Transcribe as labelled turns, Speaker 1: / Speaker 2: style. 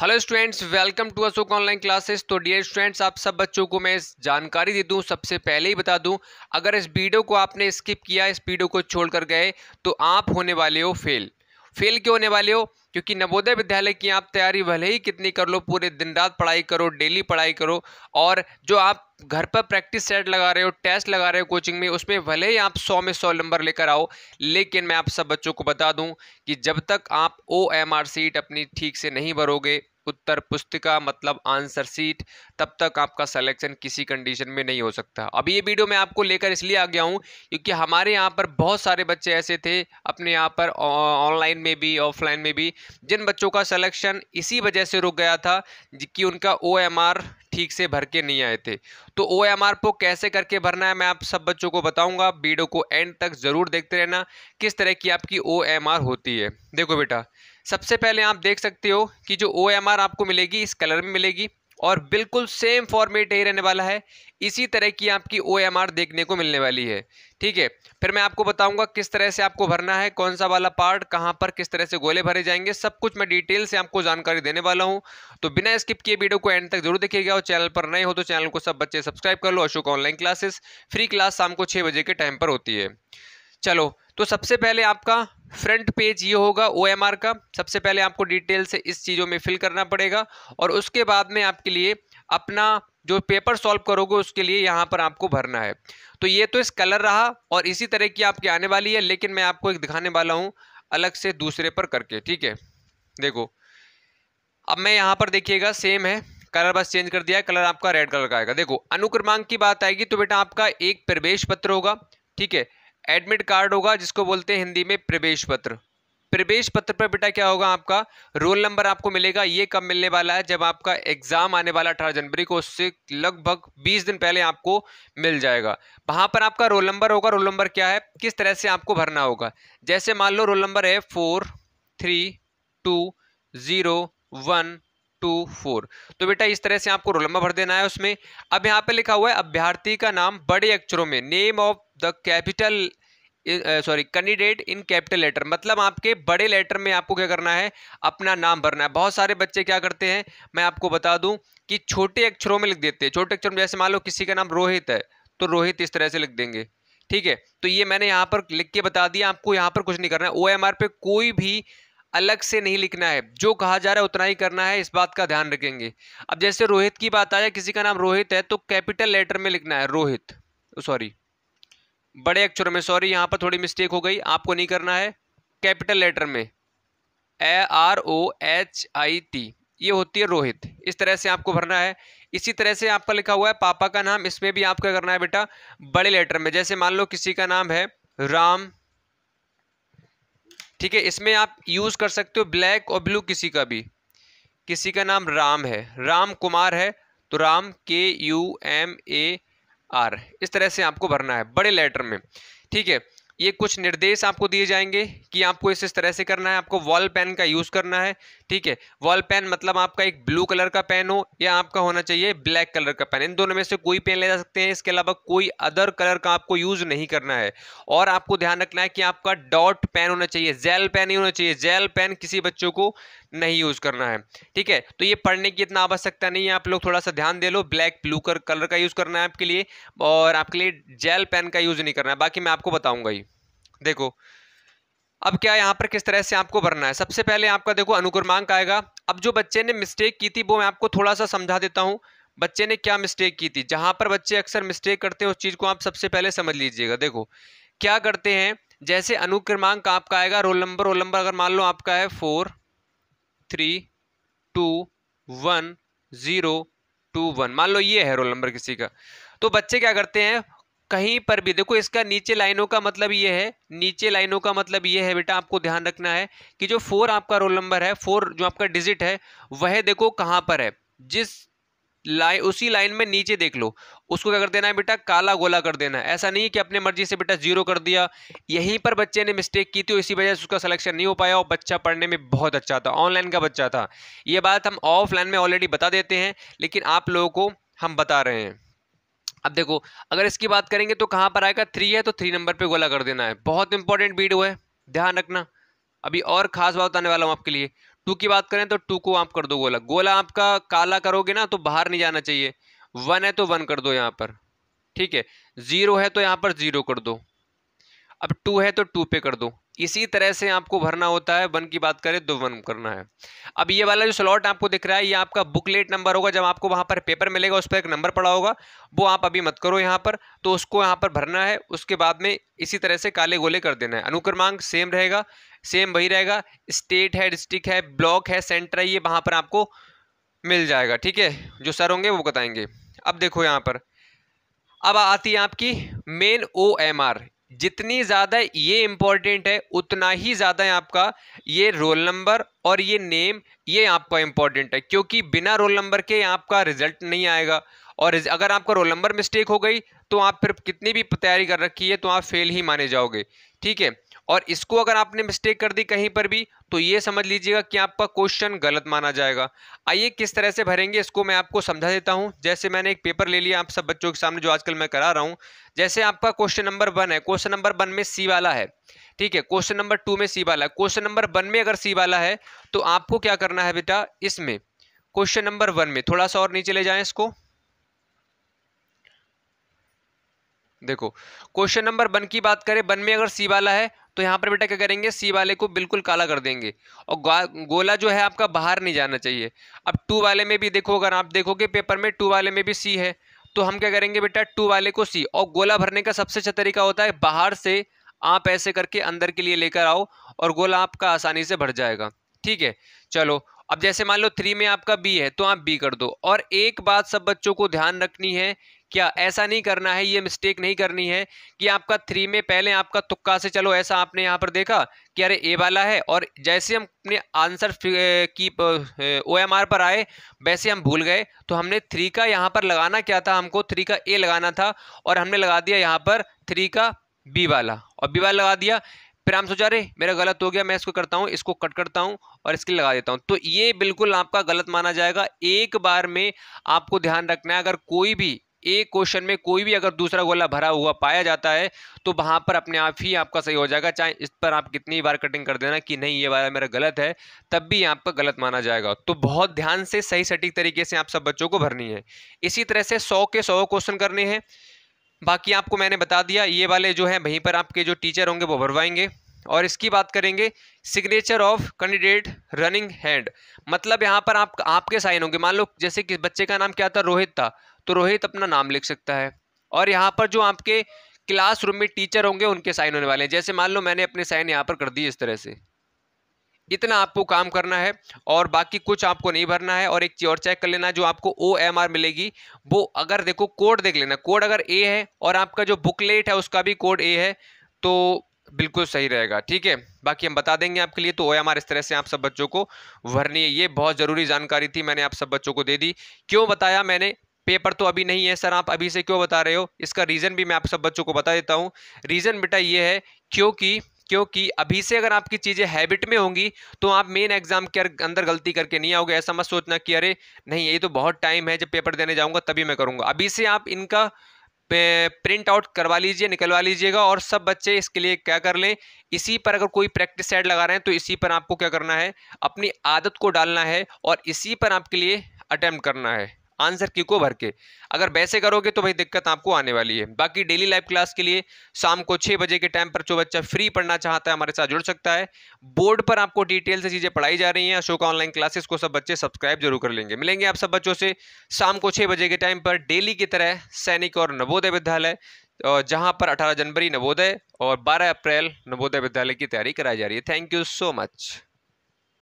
Speaker 1: hello students welcome to Ashok online classes तो dear students आप सब बच्चों को मैं जानकारी दे दूं सबसे पहले ही बता दूं अगर इस वीडियो को आपने स्किप किया इस वीडियो को छोड़कर गए तो आप होने वाले हो फेल फेल क्यों होने वाले हो क्योंकि नवोदय विद्यालय की आप तैयारी भले ही कितनी कर लो पूरे दिन रात पढ़ाई करो डेली पढ़ाई करो और जो आप घर पर प्रैक्टिस सेट लगा रहे हो टेस्ट लगा रहे हो कोचिंग में उसमें भले ही आप 100 में 100 नंबर लेकर आओ लेकिन मैं आप सब बच्चों को बता दूं कि जब तक आप ओ एम आर सीट अपनी ठीक से नहीं भरोगे उत्तर पुस्तिका मतलब आंसर सीट तब तक आपका सिलेक्शन किसी कंडीशन में नहीं हो सकता अभी ये वीडियो मैं आपको लेकर इसलिए आ गया हूँ क्योंकि हमारे यहाँ पर बहुत सारे बच्चे ऐसे थे अपने यहाँ पर ऑनलाइन में भी ऑफलाइन में भी जिन बच्चों का सिलेक्शन इसी वजह से रुक गया था कि उनका ओ ठीक से भर के नहीं आए थे तो ओ एम को कैसे करके भरना है मैं आप सब बच्चों को बताऊंगा वीडियो को एंड तक ज़रूर देखते रहना किस तरह की आपकी ओ होती है देखो बेटा सबसे पहले आप देख सकते हो कि जो ओ आपको मिलेगी इस कलर में मिलेगी और बिल्कुल सेम फॉर्मेट यही रहने वाला है इसी तरह की आपकी ओ देखने को मिलने वाली है ठीक है फिर मैं आपको बताऊंगा किस तरह से आपको भरना है कौन सा वाला पार्ट कहां पर किस तरह से गोले भरे जाएंगे सब कुछ मैं डिटेल से आपको जानकारी देने वाला हूं तो बिना स्किप किए वीडियो को एंड तक जरूर देखिएगा और चैनल पर नए हो तो चैनल को सब बच्चे सब्सक्राइब कर लो Ashok online classes free class शाम को छः बजे के टाइम पर होती है चलो तो सबसे पहले आपका फ्रंट पेज ये होगा ओ का सबसे पहले आपको डिटेल से इस चीज़ों में फिल करना पड़ेगा और उसके बाद में आपके लिए अपना जो पेपर सॉल्व करोगे उसके लिए यहाँ पर आपको भरना है तो ये तो इस कलर रहा और इसी तरह की आपकी आने वाली है लेकिन मैं आपको एक दिखाने वाला हूँ अलग से दूसरे पर करके ठीक है देखो अब मैं यहाँ पर देखिएगा सेम है कलर बस चेंज कर दिया है कलर आपका रेड कलर का आएगा देखो अनुक्रमांक की बात आएगी तो बेटा आपका एक प्रवेश पत्र होगा ठीक है एडमिट कार्ड होगा जिसको बोलते हैं हिंदी में प्रवेश पत्र प्रवेश पत्र पर बेटा क्या होगा आपका रोल नंबर आपको मिलेगा ये कब मिलने वाला है जब आपका एग्जाम आने वाला अठारह जनवरी को उससे लगभग बीस दिन पहले आपको मिल जाएगा वहां पर आपका रोल नंबर होगा रोल नंबर क्या है किस तरह से आपको भरना होगा जैसे मान लो रोल नंबर है four three two zero one two four तो बेटा इस तरह से आपको रोल नंबर भर देना है उसमें अब यहाँ पे लिखा हुआ है अभ्यर्थी का नाम बड़े अक्षरों में name of the capital sorry candidate in capital letter मतलब आपके बड़े लेटर में आपको क्या करना है अपना नाम भरना है बहुत सारे बच्चे क्या करते हैं मैं आपको बता दूं कि छोटे अक्षरों में लिख देते हैं छोटे अक्षरों में जैसे मान लो किसी का नाम रोहित है तो रोहित इस तरह से लिख देंगे ठीक है तो ये मैंने यहाँ पर लिख के बता दिया आपको यहाँ पर कुछ नहीं करना है ओ पे कोई भी अलग से नहीं लिखना है जो कहा जा रहा है उतना ही करना है इस बात का ध्यान रखेंगे अब जैसे रोहित की बात आया किसी का नाम रोहित है तो कैपिटल लेटर में लिखना है रोहित सॉरी बड़े अक्षर में सॉरी यहाँ पर थोड़ी मिस्टेक हो गई आपको नहीं करना है कैपिटल लेटर में A R O H I T ये होती है रोहित इस तरह से आपको भरना है इसी तरह से आपका लिखा हुआ है पापा का नाम इसमें भी आपका करना है बेटा बड़े लेटर में जैसे मान लो किसी का नाम है राम ठीक है इसमें आप यूज़ कर सकते हो ब्लैक और ब्लू किसी का भी किसी का नाम राम है राम कुमार है तो राम के यू एम ए आर इस तरह से आपको भरना है बड़े लेटर में ठीक है ये कुछ निर्देश आपको दिए जाएंगे कि आपको इस इस तरह से करना है आपको वॉल पेन का यूज़ करना है ठीक है वॉल पेन मतलब आपका एक ब्लू कलर का पेन हो या आपका होना चाहिए ब्लैक कलर का पेन इन दोनों में से कोई पेन ले जा सकते हैं इसके अलावा कोई अदर कलर का आपको यूज़ नहीं करना है और आपको ध्यान रखना है कि आपका डॉट पेन होना चाहिए जेल पेन ही होना चाहिए जेल पेन किसी बच्चों को नहीं यूज़ करना है ठीक है तो ये पढ़ने की इतना आवश्यकता नहीं है आप लोग थोड़ा सा ध्यान दे लो ब्लैक ब्लू कर कलर का यूज़ करना है आपके लिए और आपके लिए जेल पेन का यूज़ नहीं करना है बाकी मैं आपको बताऊंगा ही देखो अब क्या यहाँ पर किस तरह से आपको भरना है सबसे पहले आपका देखो अनुक्रमांक आएगा अब जो बच्चे ने मिस्टेक की थी वो मैं आपको थोड़ा सा समझा देता हूँ बच्चे ने क्या मिस्टेक की थी जहाँ पर बच्चे अक्सर मिस्टेक करते हैं उस चीज़ को आप सबसे पहले समझ लीजिएगा देखो क्या करते हैं जैसे अनुक्रमांक आपका आएगा रोल नंबर रोल नंबर अगर मान लो आपका है four three two one zero two one मान लो ये है रोल नंबर किसी का तो बच्चे क्या करते हैं कहीं पर भी देखो इसका नीचे लाइनों का मतलब ये है नीचे लाइनों का मतलब ये है बेटा आपको ध्यान रखना है कि जो फोर आपका रोल नंबर है फोर जो आपका डिजिट है वह देखो कहाँ पर है जिस लाइन उसी लाइन में नीचे देख लो उसको क्या कर देना है बेटा काला गोला कर देना है ऐसा नहीं कि अपने मर्जी से बेटा जीरो कर दिया यहीं पर बच्चे ने मिस्टेक की थी इसी वजह से उसका सिलेक्शन नहीं हो पाया और बच्चा पढ़ने में बहुत अच्छा था ऑनलाइन का बच्चा था ये बात हम ऑफलाइन में ऑलरेडी बता देते हैं लेकिन आप लोगों को हम बता रहे हैं अब देखो अगर इसकी बात करेंगे तो कहाँ पर आएगा थ्री है तो थ्री नंबर पर गोला कर देना है बहुत इंपॉर्टेंट वीडियो है ध्यान रखना अभी और खास बात आने वाला हूँ आपके लिए टू की बात करें तो टू को आप कर दो गोला गोला आपका काला करोगे ना तो बाहर नहीं जाना चाहिए वन है तो वन कर दो यहाँ पर ठीक है जीरो है तो यहाँ पर जीरो कर दो अब टू है तो टू पे कर दो इसी तरह से आपको भरना होता है वन की बात करें तो वन करना है अब ये वाला जो स्लॉट आपको दिख रहा है ये आपका बुकलेट नंबर होगा जब आपको वहाँ पर पेपर मिलेगा उस पर एक नंबर पड़ा होगा वो आप अभी मत करो यहाँ पर तो उसको यहाँ पर भरना है उसके बाद में इसी तरह से काले गोले कर देना है अनुक्रमांक सेम रहेगा सेम वही रहेगा स्टेट है डिस्ट्रिक्ट है ब्लॉक है सेंटर है ये वहाँ पर आपको मिल जाएगा ठीक है जो सर होंगे वो बताएंगे अब देखो यहाँ पर अब आती है आपकी मेन ओ एम आर जितनी ज़्यादा ये इम्पॉर्टेंट है उतना ही ज़्यादा है आपका ये रोल नंबर और ये नेम ये आपका इम्पॉर्टेंट है क्योंकि बिना रोल नंबर के आपका रिजल्ट नहीं आएगा और अगर आपका रोल नंबर मिस्टेक हो गई तो आप फिर कितनी भी तैयारी कर रखी है तो आप फेल ही माने जाओगे ठीक है और इसको अगर आपने मिस्टेक कर दी कहीं पर भी तो ये समझ लीजिएगा कि आपका क्वेश्चन गलत माना जाएगा आइए किस तरह से भरेंगे इसको मैं आपको समझा देता हूँ जैसे मैंने एक पेपर ले लिया आप सब बच्चों के सामने जो आजकल मैं करा रहा हूँ जैसे आपका क्वेश्चन नंबर वन है क्वेश्चन नंबर वन में सी वाला है ठीक है क्वेश्चन नंबर टू में सी वाला है क्वेश्चन नंबर वन में अगर सी वाला है तो आपको क्या करना है बेटा इसमें क्वेश्चन नंबर वन में थोड़ा सा और नीचे ले जाए इसको देखो क्वेश्चन नंबर वन की बात करें वन में अगर सी वाला है तो यहाँ पर बेटा क्या करेंगे सी वाले को बिल्कुल काला कर देंगे और गोला जो है आपका बाहर नहीं जाना चाहिए अब टू वाले में भी देखो अगर आप देखोगे पेपर में टू वाले में भी सी है तो हम क्या करेंगे बेटा टू वाले को सी और गोला भरने का सबसे अच्छा तरीका होता है बाहर से आप ऐसे करके अंदर के लिए लेकर आओ और गोला आपका आसानी से भर जाएगा ठीक है चलो अब जैसे मान लो थ्री में आपका बी है तो आप बी कर दो और एक बात सब बच्चों को ध्यान रखनी है क्या ऐसा नहीं करना है ये मिस्टेक नहीं करनी है कि आपका थ्री में पहले आपका तुक्का से चलो ऐसा आपने यहाँ पर देखा कि अरे ए वाला है और जैसे हम अपने आंसर की ओ एम आर पर आए वैसे हम भूल गए तो हमने थ्री का यहाँ पर लगाना क्या था हमको थ्री का ए लगाना था और हमने लगा दिया यहाँ पर थ्री का बी वाला और बी वाला लगा दिया फिर हम सोचा रहे मेरा गलत हो गया मैं इसको करता हूँ इसको कट करता हूँ और इसके लगा देता हूँ तो ये बिल्कुल आपका गलत माना जाएगा एक बार में आपको ध्यान रखना है अगर कोई भी एक क्वेश्चन में कोई भी अगर दूसरा गोला भरा हुआ पाया जाता है तो वहाँ पर अपने आप ही आपका सही हो जाएगा चाहे इस पर आप कितनी बार कटिंग कर देना कि नहीं ये वाला मेरा गलत है तब भी आपका गलत माना जाएगा तो बहुत ध्यान से सही सटीक तरीके से आप सब बच्चों को भरनी है इसी तरह से सौ के सौ क्वेश्चन करने हैं बाकी आपको मैंने बता दिया ये वाले जो है वहीं पर आपके जो टीचर होंगे वो भरवाएंगे और इसकी बात करेंगे signature of candidate running hand मतलब यहाँ पर आप आपके साइन होंगे मान लो जैसे कि बच्चे का नाम क्या था रोहित था तो रोहित अपना नाम लिख सकता है और यहाँ पर जो आपके क्लास में टीचर होंगे उनके साइन होने वाले हैं जैसे मान लो मैंने अपने साइन यहाँ पर कर दिए इस तरह से इतना आपको काम करना है और बाकी कुछ आपको नहीं भरना है और एक चीज और चेक कर लेना जो आपको ओ एम आर मिलेगी वो अगर देखो कोड देख लेना कोड अगर ए है और आपका जो बुकलेट है उसका भी कोड ए है तो बिल्कुल सही रहेगा ठीक है बाकी हम बता देंगे आपके लिए तो ओ इस तरह से आप सब बच्चों को भरनी है ये बहुत ज़रूरी जानकारी थी मैंने आप सब बच्चों को दे दी क्यों बताया मैंने पेपर तो अभी नहीं है सर आप अभी से क्यों बता रहे हो इसका रीज़न भी मैं आप सब बच्चों को बता देता हूँ रीज़न बेटा ये है क्योंकि क्योंकि अभी से अगर आपकी चीज़ें हैबिट में होंगी तो आप मेन एग्जाम के अंदर गलती करके नहीं आओगे ऐसा मत सोचना कि अरे नहीं ये तो बहुत टाइम है जब पेपर देने जाऊँगा तभी मैं करूँगा अभी से आप इनका प्रिंट आउट करवा लीजिए निकलवा लीजिएगा और सब बच्चे इसके लिए क्या कर लें इसी पर अगर कोई प्रैक्टिस सेट लगा रहे हैं तो इसी पर आपको क्या करना है अपनी आदत को डालना है और इसी पर आपके लिए अटैम्प्ट करना है आंसर की को भर के अगर वैसे करोगे तो भाई दिक्कत आपको आने वाली है बाकी डेली लाइव क्लास के लिए शाम को छः बजे के टाइम पर जो बच्चा फ्री पढ़ना चाहता है हमारे साथ जुड़ सकता है बोर्ड पर आपको डिटेल से चीज़ें पढ़ाई जा रही हैं अशोक ऑनलाइन क्लासेस को सब बच्चे सब्सक्राइब जरूर कर लेंगे मिलेंगे आप सब बच्चों से शाम को छः बजे के टाइम पर डेली की तरह सैनिक और नवोदय विद्यालय जहाँ पर अठारह जनवरी नवोदय और बारह अप्रैल नवोदय विद्यालय की तैयारी कराई जा रही है थैंक यू सो मच